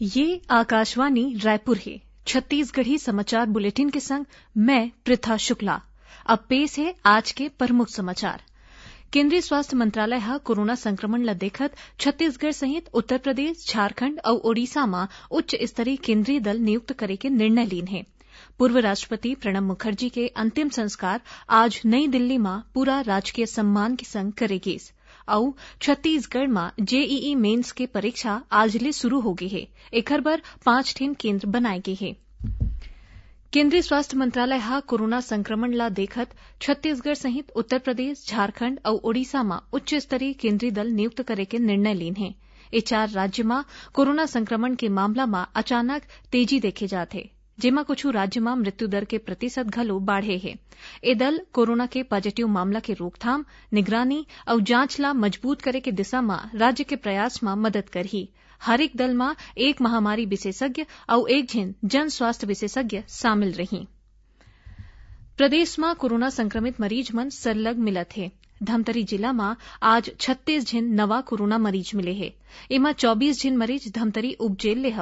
ये आकाशवाणी रायपुर है छत्तीसगढ़ी समाचार बुलेटिन के संग मैं प्रथा शुक्ला अब पेश है आज के प्रमुख समाचार केंद्रीय स्वास्थ्य मंत्रालय हा कोरोना संक्रमण ल देखत छत्तीसगढ़ सहित उत्तर प्रदेश झारखंड और ओडिशा में उच्च स्तरीय केंद्रीय दल नियुक्त करे के निर्णय लीन है पूर्व राष्ट्रपति प्रणब मुखर्जी के अंतिम संस्कार आज नई दिल्ली में पूरा राजकीय सम्मान के संग करेगी अउ छत्तीसगढ़ में जेईई मेन्स के परीक्षा आज ले शुरू गई है एखर बर पांच ठीन केन्द्र बनाए गए हैं केंद्रीय स्वास्थ्य मंत्रालय हा कोरोना संक्रमण ला देखत छत्तीसगढ़ सहित उत्तर प्रदेश झारखंड और ओडिशा में उच्च स्तरीय केंद्रीय दल नियुक्त करे के निर्णय लीन है ये चार राज्य में कोरोना संक्रमण के मामला में अचानक तेजी देखे जाते कुछ राज्य में मृत्यु दर के प्रतिशत ઘલો बाढ़े है ये दल कोरोना के पॉजिटिव मामला की रोकथाम निगरानी और जांच ला मजबूत करे के दिशा में राज्य के प्रयास में मदद करही हर एक दल में एक महामारी विशेषज्ञ और एक झिन जन स्वास्थ्य विशेषज्ञ शामिल रही प्रदेश में कोरोना संक्रमित मरीज मन सरलग मिलत है ધમતરી જિલ્લામાં આજ છત્રીસ જીન નવા કોરોના મરીજ મિલે હે એમાં ચોબીસ જીન મરીજ ધમતરી ઉપજેલ લે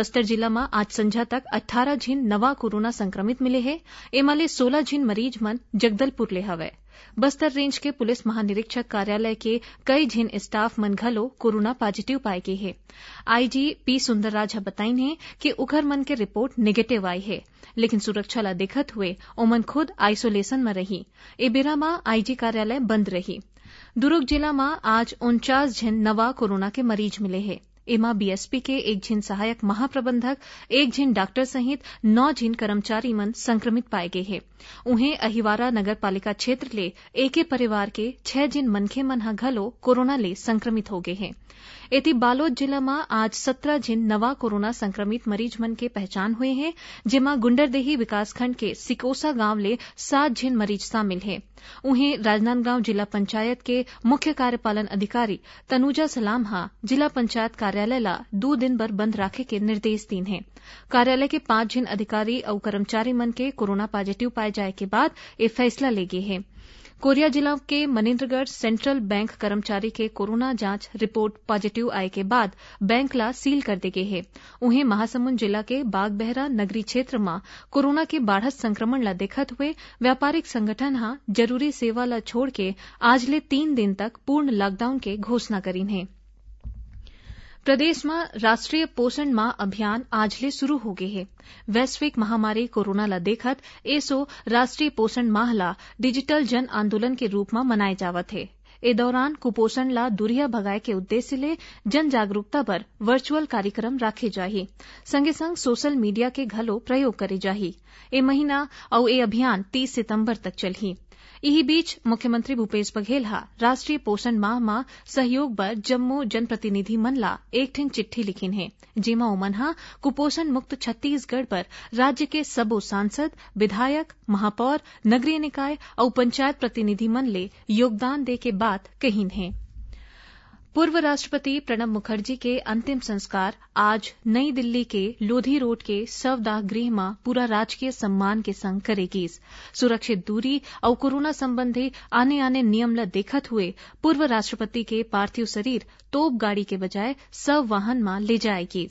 હવै बस्तर जिला में आज संझा तक अठारह झीन नवा कोरोना संक्रमित मिले है एमा ले सोलह झीन मरीज मन जगदलपुर ले हवे बस्तर रेंज के पुलिस महानिरीक्षक कार्यालय के कई झिन स्टाफ मन घलो कोरोना पॉजिटिव पाए गए है आईजी पी सुंदरराज बताई बताइन कि उखर मन के रिपोर्ट निगेटिव आई है लेकिन सुरक्षा ला देखत हुए ओमन खुद आइसोलेशन में रही એ બેરામાં आईजी कार्यालय बंद रही दुर्ग जिला में आज उनचास झिन नवा कोरोना के मरीज मिले हैं एमा बीएसपी के एक झिन सहायक महाप्रबंधक एक झिन डॉक्टर सहित नौ जिन कर्मचारी मन संक्रमित पाए गए हैं उन्हें अहिवारा नगर पालिका क्षेत्र ले एक परिवार के छह जिन मनखे मन घलो कोरोना ले संक्रमित हो गए हैं बालोद जिला में आज सत्रह जिन नवा कोरोना संक्रमित मरीज मन के पहचान हुए हैं जिसमें गुंडरदेही विकासखंड के सिकोसा गांव ले सात जिन मरीज शामिल हैं उन्हें राजनांदगांव जिला पंचायत के मुख्य कार्यपालन अधिकारी तनुजा सलाम हा जिला पंचायत कार्यालय ला दो दिन भर बंद राखे के निर्देश दीन हैं कार्यालय के पांच जिन अधिकारी और कर्मचारी मन के कोरोना पॉजिटिव पाए जाए के बाद ये फैसला ले गए हैं कोरिया जिला के मनेन्द्रगढ़ सेंट्रल बैंक कर्मचारी के कोरोना जांच रिपोर्ट पॉजिटिव आए के बाद बैंक ला सील कर देगे है उन्हें महासमुंद जिला के बागबहरा नगरी क्षेत्र में कोरोना के बाढ़त संक्रमण ला देखत हुए व्यापारिक संगठन हा जरूरी सेवा ला छोड़ के आजले तीन दिन तक पूर्ण लॉकडाउन के घोषणा करी है पोषण माह अभियान आज અભિયાન शुरू हो હો है वैश्विक महामारी कोरोना ला देखत एसो राष्ट्रीय पोषण माह ला डिजिटल जन आंदोलन के रूप में मनाए जावत है ए दौरान कुपोषण ला दूरिया भगाए के उद्देश्य ले जन जागरूकता पर वर्चुअल कार्यक्रम राखे जाही संगे संग सोशल मीडिया के घलो प्रयोग करे जाही ए महीना और ए अभियान तीस सितम्बर तक चलही इही बीच मुख्यमंत्री भूपेश बघेल हा राष्ट्रीय पोषण माह मा सहयोग बर जम्मू जनप्रतिनिधि मन ला एकठिन चिट्ठी लिखी है जेमा उमन हा कुपोषण मुक्त छत्तीसगढ़ पर राज्य के सबो सांसद विधायक महापौर नगरीय निकाय और पंचायत प्रतिनिधि मन ले योगदान दे के बात कही है पूर्व राष्ट्रपति प्रणब मुखर्जी के अंतिम संस्कार आज नई दिल्ली के लोधी रोड के सवदाह गृह मां पूरा राजकीय सम्मान के संग करेगी सुरक्षित दूरी और कोरोना संबंधी आने आने नियम ल देखत हुए पूर्व राष्ट्रपति के पार्थिव शरीर तोप गाड़ी के बजाय सव वाहन मां ले जाएगी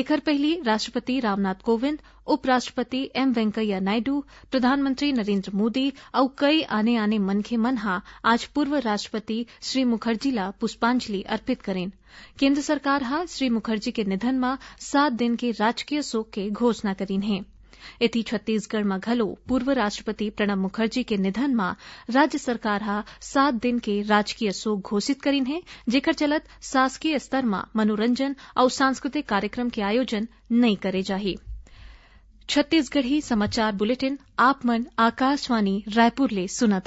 एकर पहली राष्ट्रपति रामनाथ कोविंद उपराष्ट्रपति एम वेंकैया नायडू प्रधानमंत्री नरेंद्र मोदी और कई आने आने मनखे मन हा आज पूर्व राष्ट्रपति श्री मुखर्जी ला पुष्पांजलि अर्पित करें केंद्र सरकार हा श्री मुखर्जी के निधन म सात दिन के राजकीय शोक के घोषणा करीन है इति छत्तीसगढ़ में घलो पूर्व राष्ट्रपति प्रणब मुखर्जी के निधन में राज्य सरकार हा सात दिन के राजकीय शोक घोषित करीन है जेकर चलत शासकीय स्तर में मनोरंजन और सांस्कृतिक कार्यक्रम के आयोजन नहीं करे जाही छत्तीसगढ़ी समाचार बुलेटिन आप मन आकाशवाणी रायपुर ले सुनत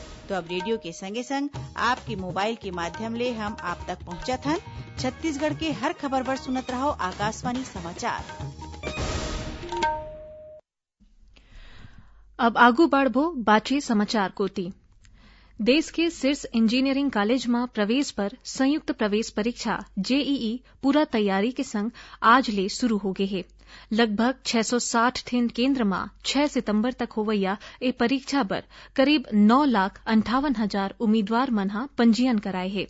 तो अब रेडियो के संगे संग आपके मोबाइल के माध्यम ले हम आप तक पहुंचत हन छत्तीसगढ़ के हर खबर पर सुनत रहो आकाशवाणी समाचार अब आगू बढ़बो बाची समाचार कोती के शीर्ष इंजीनियरिंग कॉलेज में प्रवेश पर संयुक्त प्रवेश परीक्षा जेईई पूरा तैयारी के संग आज ले शुरू हो गई है लगभग सौ साठ केन्द्र में છ સિતંબર तक होवैया ए परीक्षा पर करीब नौ लाख अंठावन हजार उम्मीदवार मन पंजीयन कराए हे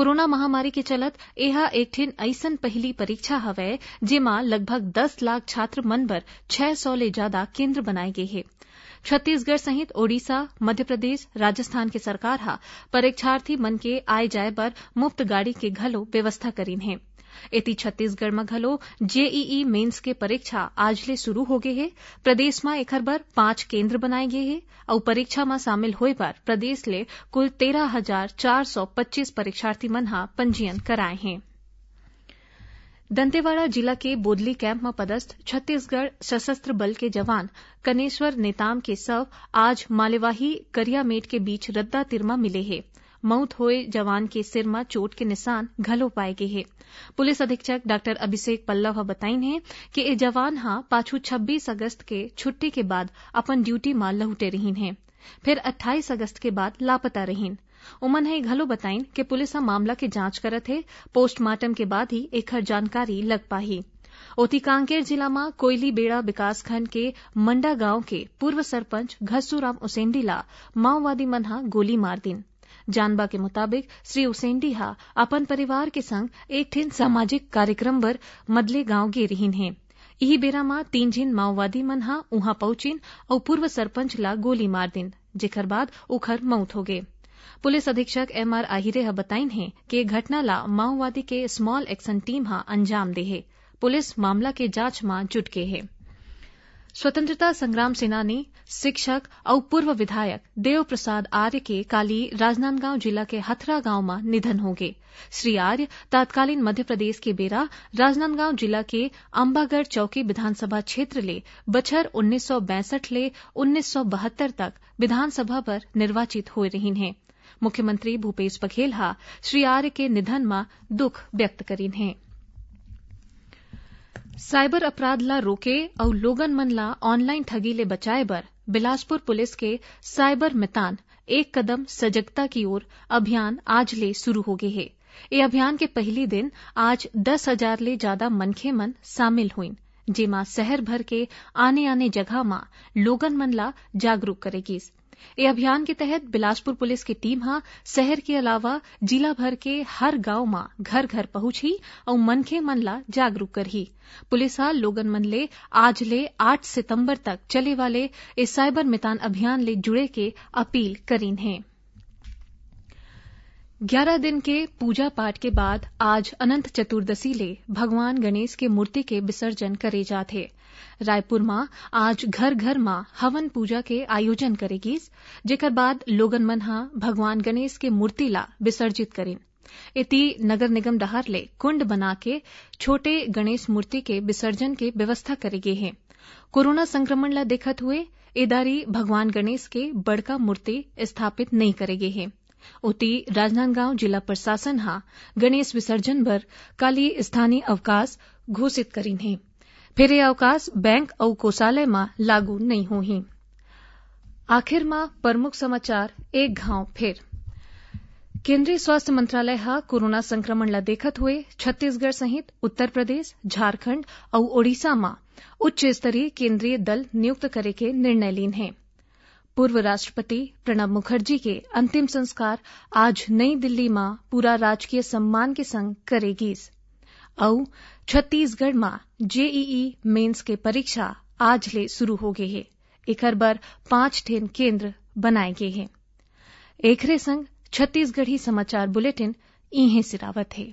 कोरोना महामारी के चलत यह एक ठिन ऐसन पहली परीक्षा हवय जेमा लगभग दस लाख छात्र मन पर छह सौ ले ज्यादा केन्द्र बनाए गए है छत्तीसगढ़ सहित ओडिशा मध्यप्रदेश राजस्थान के सरकार परीक्षार्थी मन के आए जाए पर मुफ्त गाड़ी के घलो व्यवस्था करीन है इति छत्तीसगढ़ में घलो जेईई मेन्स के परीक्षा આજલે हो होगे है प्रदेश માં एखर बर पांच केंद्र बनाए गए हैं और परीक्षा માં शामिल होए पर प्रदेश ले कुल तेरह हजार चार सौ पच्चीस परीक्षार्थी मन पंजीयन कराए हे दंतेवाड़ा जिला के बोदली कैंप में पदस्थ छत्तीसगढ़ सशस्त्र बल के जवान कनेश्वर नेताम के शव आज मालेवाही करियामेट के बीच रद्दा तिरमा मिले हे मौत हुए जवान के सिर में चोट के निशान घलो पाए गए हैं पुलिस अधीक्षक डॉ अभिषेक पल्लव ह हैं कि ये जवान हां पाछू छब्बीस अगस्त के छुट्टी के बाद अपन ड्यूटी मां लौटे रही है फिर अट्ठाईस अगस्त के बाद लापता रही उमन है घलो बताइन कि पुलिस हम मामला के जांच करत है पोस्टमार्टम के बाद ही एक जानकारी लग पाही ओती कांकेर जिला मां बेड़ा विकासखंड के मंडा गांव के पूर्व सरपंच घस्सूराम उसेंडीला माओवादी मनहा गोली मार दिन जानबा के मुताबिक श्री उसेंडी हा अपन परिवार के संग एकठिन सामाजिक पर मदले गांव गे रही है इही बेरा म तीन झिन माओवादी मन हा उहां पहुंचिन और पूर्व सरपंच ला गोली मार दिन जेकर बाद उखर मौत हो होगे पुलिस अधीक्षक एम आर आहिरे बताई बताइन हे कि घटना ला माओवादी के स्मॉल एक्शन टीम हा अंजाम दे है पुलिस मामला के जांच मां जुट गये है स्वतंत्रता संग्राम सेनानी शिक्षक और पूर्व विधायक देव प्रसाद आर्य के काली राजनांदगांव जिला के हथरा गांव में निधन हो गए श्री आर्य तत्कालीन मध्य प्रदेश के बेरा राजनांदगांव जिला के अंबागढ़ चौकी विधानसभा क्षेत्र ले बछर उन्नीस ले उन्नीस तक विधानसभा पर निर्वाचित हो रही हैं मुख्यमंत्री भूपेश बघेल हा श्री आर्य के निधन में दुख व्यक्त करी हे साइबर अपराध ला रोके और लोगन मन ला ऑनलाइन ठगी ले बचाए बर बिलासपुर पुलिस के साइबर मितान एक कदम सजगता की ओर अभियान आज ले शुरू हो गए है ये अभियान के पहले दिन आज दस हजार ले ज्यादा मनखे मन शामिल हुई जेमा शहर भर के आने आने जगह मा लोगन मन ला जागरूक करेगी ये अभियान के तहत बिलासपुर पुलिस की टीम ह हाँ शहर के अलावा जिला भर के हर गांव मां घर घर पहुंची और मनखे मन ला जागरूक ही पुलिस ह हाँ लोगन मन ले आज ले आठ सितंबर तक चले वाले इस साइबर मितान अभियान ले जुड़े के अपील करीन है ग्यारह दिन के पूजा पाठ के बाद आज अनंत चतुर्दशी ले भगवान गणेश के मूर्ति के विसर्जन करे जाते हैं रायपुर मां आज घर घर मां हवन पूजा के आयोजन करेगी जेकर बाद लोगन मन हा भगवान गणेश के मूर्ति ला विसर्जित करें इति नगर निगम डहर ले कुंड के छोटे गणेश मूर्ति के विसर्जन के व्यवस्था करेगी है कोरोना संक्रमण ला देखत हुए इदारी भगवान गणेश के बड़का मूर्ति स्थापित नहीं करेगे है उती राजनांदगांव जिला प्रशासन हा गणेश विसर्जन पर काली स्थानीय अवकाश घोषित करें हे ફેરે અવકાશ બેંક ઔ કોષાલયમાં લાગુ નહીં હોહી આખिरમાં પ્રમુખ સમાચાર એક ઘाव ફેર केंद्रीय स्वास्थ्य मंत्रालय हा कोरोना संक्रमण ला देखत हुए छत्तीसगढ़ सहित उत्तर प्रदेश झारखंड और ओडिशा में उच्च स्तरीय केंद्रीय दल नियुक्त करे के निर्णय लीन है पूर्व राष्ट्रपति प्रणब मुखर्जी के अंतिम संस्कार आज नई दिल्ली में पूरा राजकीय सम्मान के संग करेगी अउ छत्तीसगढ़ में जेईई मेन्स के परीक्षा आज ले शुरू हो गए है एकर बर पांच ठेन केंद्र बनाए गए हैं एकरे संग छत्तीसगढ़ी समाचार बुलेटिन इहें सिरावत है